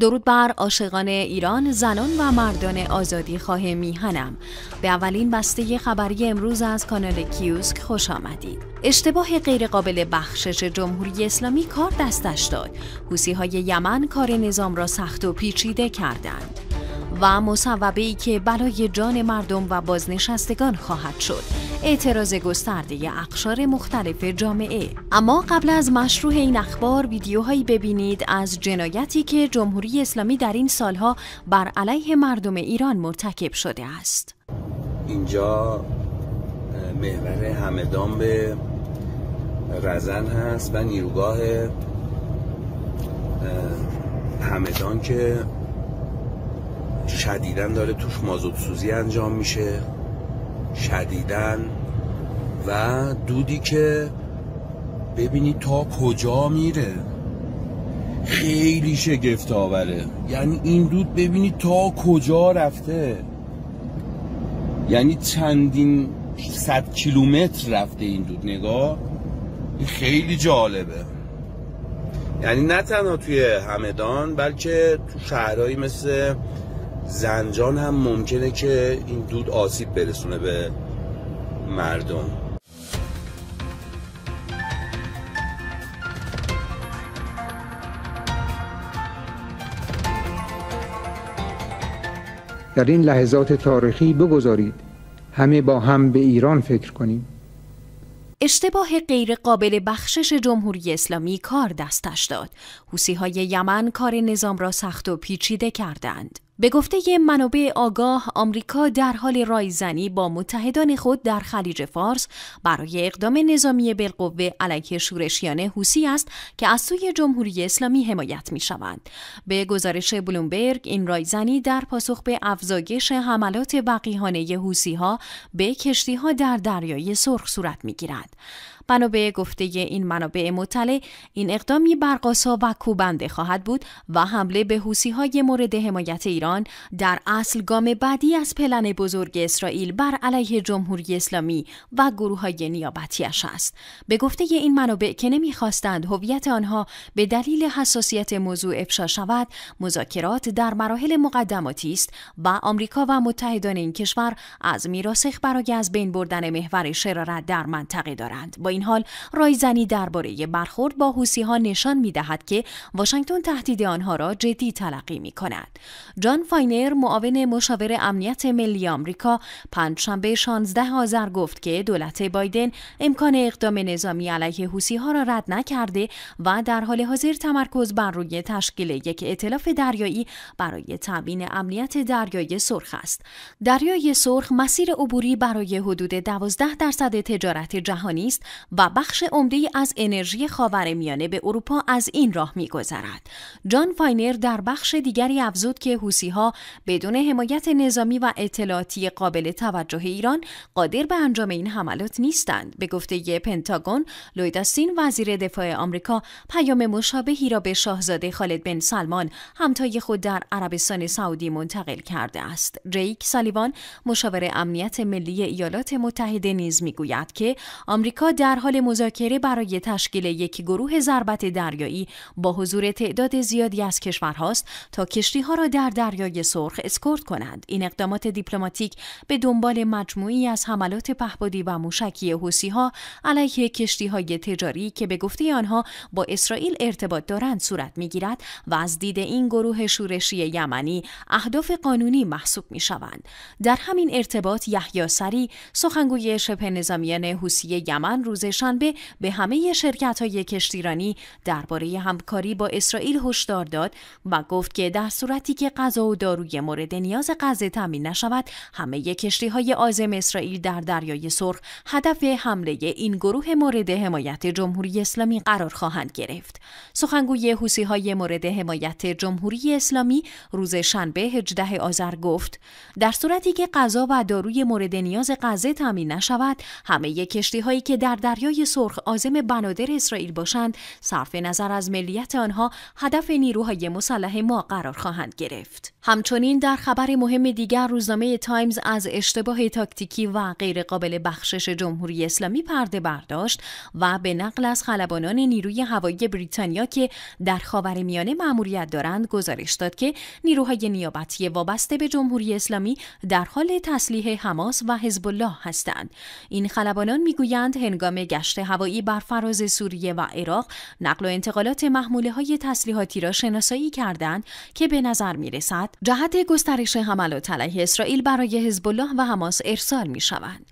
درود بر عاشقان ایران زنان و مردان آزادی خواه میهنم به اولین بسته خبری امروز از کانال کیوسک خوش آمدید اشتباه غیرقابل بخشش جمهوری اسلامی کار دستش داد حوسی های یمن کار نظام را سخت و پیچیده کردند و مصوبه ای که بلای جان مردم و بازنشستگان خواهد شد اعتراض گسترده اقشار مختلف جامعه اما قبل از مشروع این اخبار ویدیوهایی ببینید از جنایتی که جمهوری اسلامی در این سالها بر علیه مردم ایران مرتکب شده است اینجا محور همدان به رزن هست و نیروگاه همدان که شدیدن داره توش مازوت سوزی انجام میشه شدیدن و دودی که ببینی تا کجا میره خیلی شگفت آوره یعنی این دود ببینی تا کجا رفته یعنی چندین صد کیلومتر رفته این دود نگاه خیلی جالبه یعنی نه تنها توی همدان بلکه تو شهرهایی مثل زنجان هم ممکنه که این دود آسیب برسونه به مردم در این لحظات تاریخی بگذارید همه با هم به ایران فکر کنیم اشتباه غیرقابل بخشش جمهوری اسلامی کار دستش داد. حوسی های یمن کار نظام را سخت و پیچیده کردند. به گفته منابع آگاه آمریکا در حال رایزنی با متحدان خود در خلیج فارس برای اقدام نظامی بالقوه علیه شورشیان حوسی است که از سوی جمهوری اسلامی حمایت می شوند. به گزارش بلومبرگ این رایزنی در پاسخ به افزایش حملات وقیحانه حوسی ها به کشتی ها در دریای سرخ صورت می به گفته این منابع مطلع این اقدامی برقاسا و کوبنده خواهد بود و حمله به حوسی های مورد حمایت ایران در اصل گام بعدی از پلن بزرگ اسرائیل بر علیه جمهوری اسلامی و گروه های نیابتیش است به گفته این منابع که نمیخواستند هویت آنها به دلیل حساسیت موضوع افشا شود مذاکرات در مراحل مقدماتی است و آمریکا و متحدان این کشور از میراسخ برای از بین بردن محور شرارت در منطقه دارند با این حال رایزنی درباره برخورد با حوسی ها نشان می دهد که واشنگتن تهدید آنها را جدی تلقی می کند. جان فاینر معاون مشاور امنیت ملی آمریکا پنجشنبه 16 آذر گفت که دولت بایدن امکان اقدام نظامی علیه حوسی ها را رد نکرده و در حال حاضر تمرکز بر روی تشکیل یک ائتلاف دریایی برای تامین امنیت دریای سرخ است. دریای سرخ مسیر عبوری برای حدود 12 درصد تجارت جهانی است و بخش عمده از انرژی میانه به اروپا از این راه میگذرد. جان فاینر در بخش دیگری افزود که ها بدون حمایت نظامی و اطلاعاتی قابل توجه ایران قادر به انجام این حملات نیستند. به گفته پنتاگون، لویداستین وزیر دفاع آمریکا پیام مشابهی را به شاهزاده خالد بن سلمان همتای خود در عربستان سعودی منتقل کرده است. جیک سالیوان مشاور امنیت ملی ایالات متحده نیز میگوید که آمریکا در در حال مذاکره برای تشکیل یک گروه ضربت دریایی با حضور تعداد زیادی از کشورهاست تا کشتی ها را در دریای سرخ اسکورت کنند این اقدامات دیپلماتیک به دنبال مجموعی از حملات پهپادی و موشکی حوسی ها علیه کشتی های تجاری که به گفته آنها با اسرائیل ارتباط دارند صورت میگیرد و از دید این گروه شورشی یمنی اهداف قانونی محسوب می شوند. در همین ارتباط یحیی سری سخنگوی شبه نظامیان یمن روز شنبه به همه شرکت های کشتیرانی درباره همکاری با اسرائیل هشدار داد و گفت که در صورتی که غذا و داروی مورد نیاز غزه تامین نشود همه کشتی های آزم اسرائیل در دریای سرخ هدف حمله این گروه مورد حمایت جمهوری اسلامی قرار خواهند گرفت سخنگوی حوسی های مورد حمایت جمهوری اسلامی روز شنبه 18 آذر گفت در صورتی که غذا و داروی مورد نیاز غزه تامین نشود همه کشتی هایی که در دریای سرخ عازم بنادر اسرائیل باشند صرف نظر از ملیت آنها هدف نیروهای مسلح ما قرار خواهند گرفت همچنین در خبر مهم دیگر روزنامه تایمز از اشتباه تاکتیکی و غیرقابل بخشش جمهوری اسلامی پرده برداشت و به نقل از خلبانان نیروی هوایی بریتانیا که در میانه معموریت دارند گزارش داد که نیروهای نیابتی وابسته به جمهوری اسلامی در حال تسلیح حماس و حزب الله هستند این خلبانان میگویند هنگام گشت هوایی بر فراز سوریه و عراق نقل و انتقالات محموله های تسلیحاتی را شناسایی کردند که به نظر میرسد جهت گسترش حملات علیه اسرائیل برای حزب الله و حماس ارسال می شوند.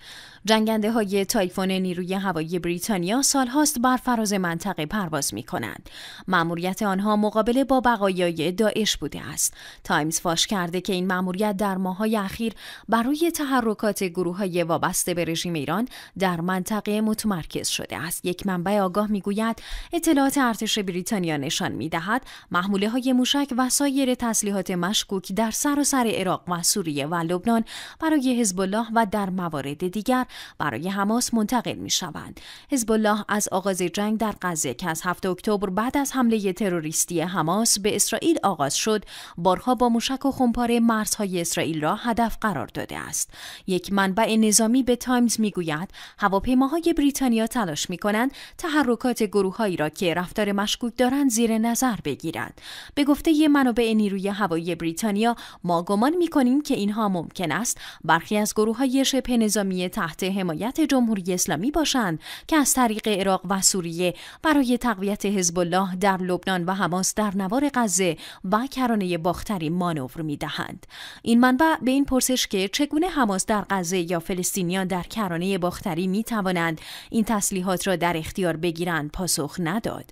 جنگنده های تایفون نیروی هوایی بریتانیا سالهاست بر فراز منطقه پرواز می کنند. مأموریت آنها مقابله با بقایای داعش بوده است. تایمز فاش کرده که این مأموریت در ماهای اخیر برای تحرکات گروه های وابسته به رژیم ایران در منطقه متمرکز شده است. یک منبع آگاه گوید اطلاعات ارتش بریتانیا نشان می دهد محموله های موشک و سایر تسلیحات مشکوک در سراسر سر عراق و سوریه و لبنان برای حزب الله و در موارد دیگر برای حماس منتقل می شوند. حزب الله از آغاز جنگ در غزه که از 7 اکتبر بعد از حمله تروریستی حماس به اسرائیل آغاز شد، بارها با موشک و خمپاره مرزهای اسرائیل را هدف قرار داده است. یک منبع نظامی به تایمز می میگوید هواپیماهای بریتانیا تلاش می کنند تحرکات گروههایی را که رفتار مشکوک دارند زیر نظر بگیرند. به گفته یه منابع نیروی هوایی بریتانیا ما گمان می که اینها ممکن است برخی از گروههای شبه نظامی تحت حمایت جمهوری اسلامی باشند که از طریق عراق و سوریه برای تقویت حزب الله در لبنان و حماس در نوار غزه و کرانه باختری مانور میدهند این منبع به این پرسش که چگونه حماس در غزه یا فلسطینیان در کرانه باختری می توانند این تسلیحات را در اختیار بگیرند پاسخ نداد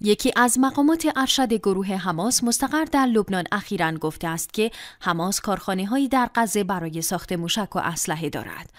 یکی از مقامات ارشد گروه حماس مستقر در لبنان اخیرا گفته است که حماس کارخانه هایی در غزه برای ساخت موشک و اسلحه دارد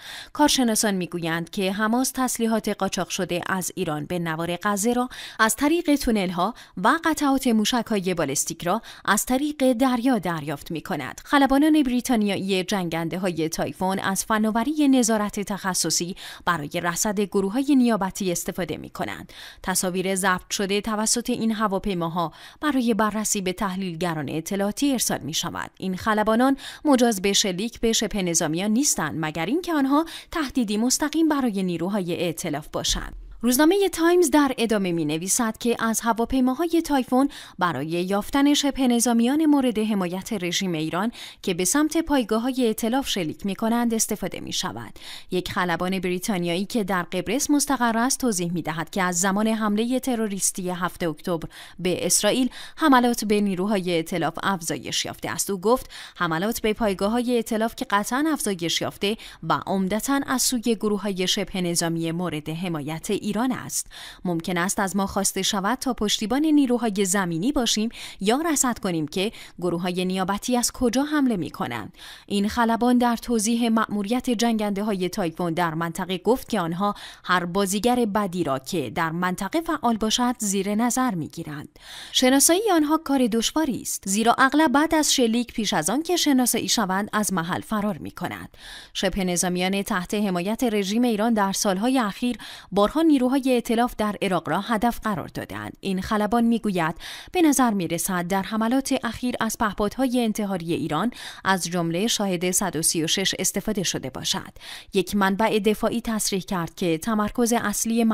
کسان میگویند که حماس تسلیحات قاچاق شده از ایران به نوار غزه را از طریق تونل ها و قطعات موشک های بالستیک را از طریق دریا دریافت می کند. خلبانان بریتانیایی جنگنده های تایفون از فناوری نظارت تخصصی برای رصد گروه های نیابتی استفاده می کنند. تصاویر ضبط شده توسط این هواپیماها برای بررسی به تحلیلگران اطلاعاتی ارسال می شود. این خلبانان مجاز به شلیک به شبه نیستند مگر اینکه آنها تحت تهدیدی مستقیم برای نیروهای ائتلاف باشند. روزنامه تایمز در ادامه می نویسد که از هواپیماهای تایفون برای یافتن شبه نظامیان مورد حمایت رژیم ایران که به سمت پایگاه های اطلاف شلیک می کنند استفاده می شود. یک خلبان بریتانیایی که در قبرس مستقر است توضیح می دهد که از زمان حمله تروریستی 7 اکتبر به اسرائیل حملات به نیروهای اطلاف افزایش یافته است. او گفت حملات به پایگاه های اطلاف که قطعا افزایش یافته و عمدتا از سوی گروه های نظامی مورد حمایت ایران است ممکن است از ما خواسته شود تا پشتیبان نیروهای زمینی باشیم یا رصد کنیم که گروه های نیابتی از کجا حمله می کنند این خلبان در توضیح مأموریت جنگنده های در منطقه گفت که آنها هر بازیگر بدی را که در منطقه فعال باشد زیر نظر می گیرند شناسایی آنها کار دشواری است زیرا اغلب بعد از شلیک پیش از آن که شناسایی شوند از محل فرار می کند شبه نظامیان تحت حمایت رژیم ایران در سالهای اخیر بارها نیروهای اطلاف در عراق را هدف قرار دادند این خلبان میگوید به نظر رسد در حملات اخیر از پهپادهای انتحاری ایران از جمله شاهد 136 استفاده شده باشد یک منبع دفاعی تصریح کرد که تمرکز اصلی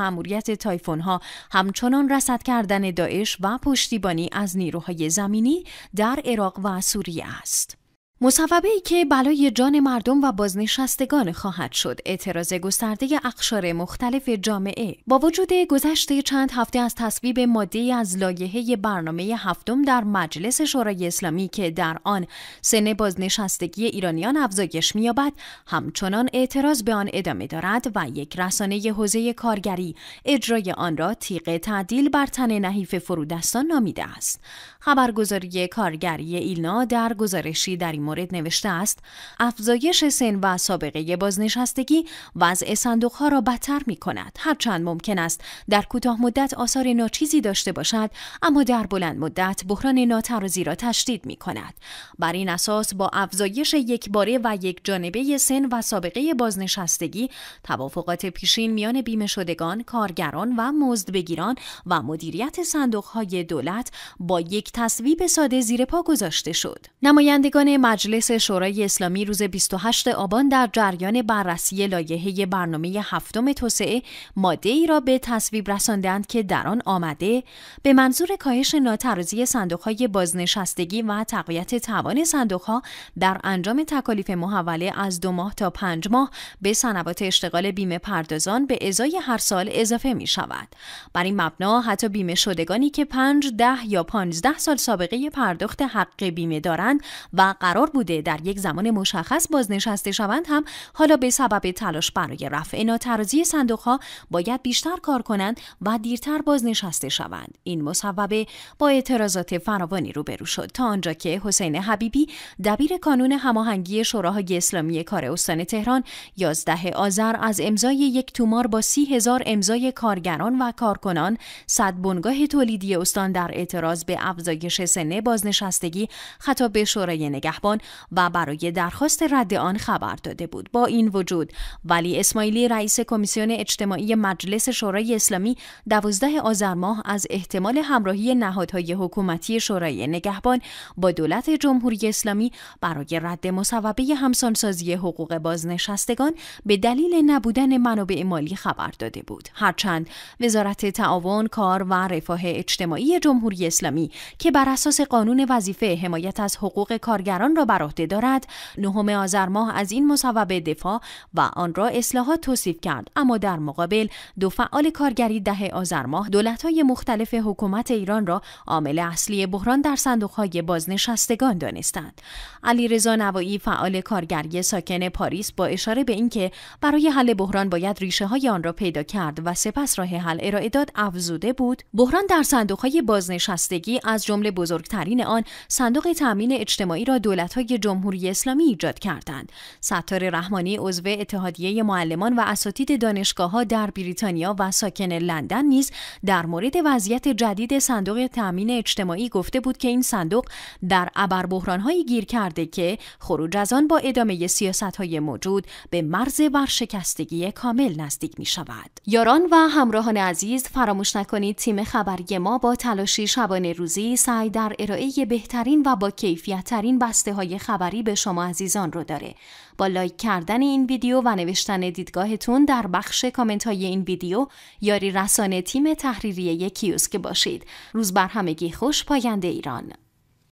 تایفون ها همچنان رصد کردن داعش و پشتیبانی از نیروهای زمینی در عراق و سوریه است مصوبه ای که بلای جان مردم و بازنشستگان خواهد شد اعتراض گسترده اقشار مختلف جامعه با وجود گذشته چند هفته از تصویب ماده از لایحه برنامه هفتم در مجلس شورای اسلامی که در آن سن بازنشستگی ایرانیان افزایش مییابد همچنان اعتراض به آن ادامه دارد و یک رسانه حوزه کارگری اجرای آن را تیغ تعدیل بر تن نحیف فرودستان نامیده است خبرگزاری کارگری ایلنا در گزارشی در مورد نوشته است افزایش سن و سابقه بازنشستگی وضع صندوقها را بدتر می کند هرچند ممکن است در کوتاه مدت آثار ناچیزی داشته باشد اما در بلند مدت بحران ناترازی را تشدید می کند بر این اساس با افزایش یک باره و یک جانبه سن و سابقه بازنشستگی توافقات پیشین میان بیمه شدگان کارگران و مزدبگیران و مدیریت صندوقهای دولت با یک تصویب ساده زیر پا گذاشته شد نمایندگان مجلس شورای اسلامی روز 28 آبان در جریان بررسی لایحه برنامه هفتم توسعه ماده ای را به تصویب رساندند که در آن آمده به منظور کاهش ناترازی صندوقهای بازنشستگی و تقویت توان صندوقها در انجام تکالیف محوله از دو ماه تا پنج ماه به صنوات اشتغال بیمه پردازان به ازای هر سال اضافه می شود. بر این مبنا حتی بیمه شدگانی که 5 ده یا 15 سال سابقه پرداخت حق بیمه دارند و قرار قرار بوده در یک زمان مشخص بازنشسته شوند هم حالا به سبب تلاش برای رفع ناترازی صندوقها باید بیشتر کار کنند و دیرتر بازنشسته شوند این مصوبه با اعتراضات فراوانی روبرو شد تا آنجا که حسین حبیبی دبیر کانون هماهنگی شوراهای اسلامی کار استان تهران 11 آذر از امضای یک تومار با سی هزار امضای کارگران و کارکنان صد بنگاه تولیدی استان در اعتراض به افزایش سن بازنشستگی خطاب به شورای نگهبان و برای درخواست رد آن خبر داده بود با این وجود ولی اسماعیلی رئیس کمیسیون اجتماعی مجلس شورای اسلامی دوازده آذر ماه از احتمال همراهی نهادهای حکومتی شورای نگهبان با دولت جمهوری اسلامی برای رد مصوبه همسانسازی حقوق بازنشستگان به دلیل نبودن منابع مالی خبر داده بود هرچند وزارت تعاون کار و رفاه اجتماعی جمهوری اسلامی که بر اساس قانون وظیفه حمایت از حقوق کارگران را را دارد نهم آذر ماه از این مصوبه دفاع و آن را اصلاحات توصیف کرد اما در مقابل دو فعال کارگری ده آذر ماه دولت‌های مختلف حکومت ایران را عامل اصلی بحران در صندوق‌های بازنشستگان دانستند علی رضا نوایی فعال کارگری ساکن پاریس با اشاره به اینکه برای حل بحران باید ریشه های آن را پیدا کرد و سپس راه حل ارائه داد افزوده بود بحران در صندوق‌های بازنشستگی از جمله بزرگترین آن صندوق تامین اجتماعی را دولت های جمهوری اسلامی ایجاد کردند. ستار رحمانی عضو اتحادیه معلمان و اساتید دانشگاه ها در بریتانیا و ساکن لندن نیز در مورد وضعیت جدید صندوق تامین اجتماعی گفته بود که این صندوق در ابر بحران گیر کرده که خروج از آن با ادامه سیاست های موجود به مرز ورشکستگی کامل نزدیک می شود. یاران و همراهان عزیز فراموش نکنید تیم خبری ما با تلاشی شبانه روزی سعی در ارائه بهترین و با کیفیت ترین بسته های های خبری به شما عزیزان رو داره با لایک کردن این ویدیو و نوشتن دیدگاهتون در بخش کامنت های این ویدیو یاری رسانه تیم تحریریه کیوسک باشید روز بر همگی خوش پاینده ایران